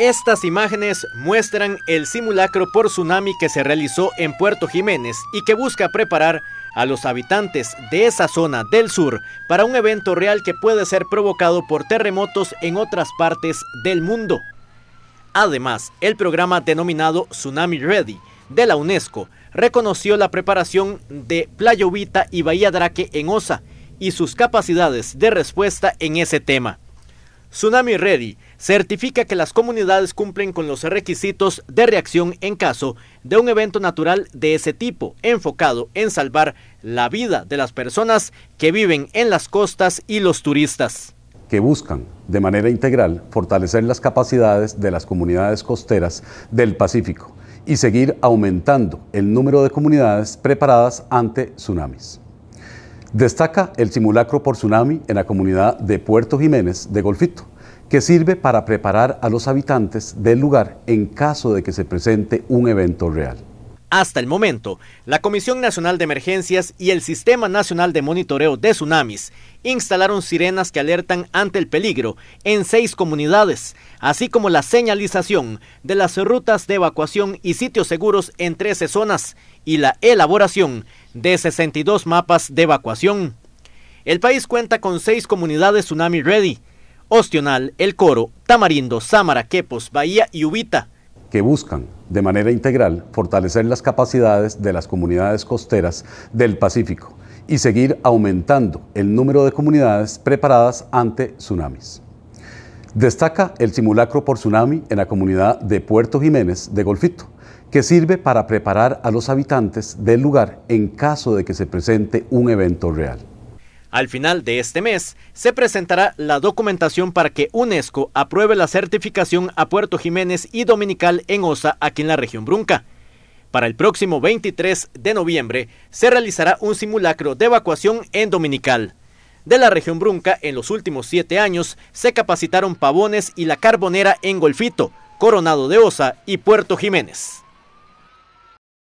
Estas imágenes muestran el simulacro por tsunami que se realizó en Puerto Jiménez y que busca preparar a los habitantes de esa zona del sur para un evento real que puede ser provocado por terremotos en otras partes del mundo. Además, el programa denominado Tsunami Ready de la UNESCO reconoció la preparación de Playa y Bahía Draque en Osa y sus capacidades de respuesta en ese tema. Tsunami Ready certifica que las comunidades cumplen con los requisitos de reacción en caso de un evento natural de ese tipo, enfocado en salvar la vida de las personas que viven en las costas y los turistas. Que buscan de manera integral fortalecer las capacidades de las comunidades costeras del Pacífico y seguir aumentando el número de comunidades preparadas ante tsunamis. Destaca el simulacro por tsunami en la comunidad de Puerto Jiménez de Golfito, que sirve para preparar a los habitantes del lugar en caso de que se presente un evento real. Hasta el momento, la Comisión Nacional de Emergencias y el Sistema Nacional de Monitoreo de Tsunamis instalaron sirenas que alertan ante el peligro en seis comunidades, así como la señalización de las rutas de evacuación y sitios seguros en 13 zonas y la elaboración de 62 mapas de evacuación. El país cuenta con seis comunidades tsunami ready, Ostional, El Coro, Tamarindo, Sámara, Quepos, Bahía y Ubita. Que buscan de manera integral fortalecer las capacidades de las comunidades costeras del Pacífico y seguir aumentando el número de comunidades preparadas ante tsunamis. Destaca el simulacro por tsunami en la comunidad de Puerto Jiménez de Golfito, que sirve para preparar a los habitantes del lugar en caso de que se presente un evento real. Al final de este mes se presentará la documentación para que UNESCO apruebe la certificación a Puerto Jiménez y Dominical en OSA aquí en la región Brunca. Para el próximo 23 de noviembre se realizará un simulacro de evacuación en Dominical. De la región Brunca, en los últimos siete años se capacitaron Pavones y La Carbonera en Golfito, Coronado de Osa y Puerto Jiménez.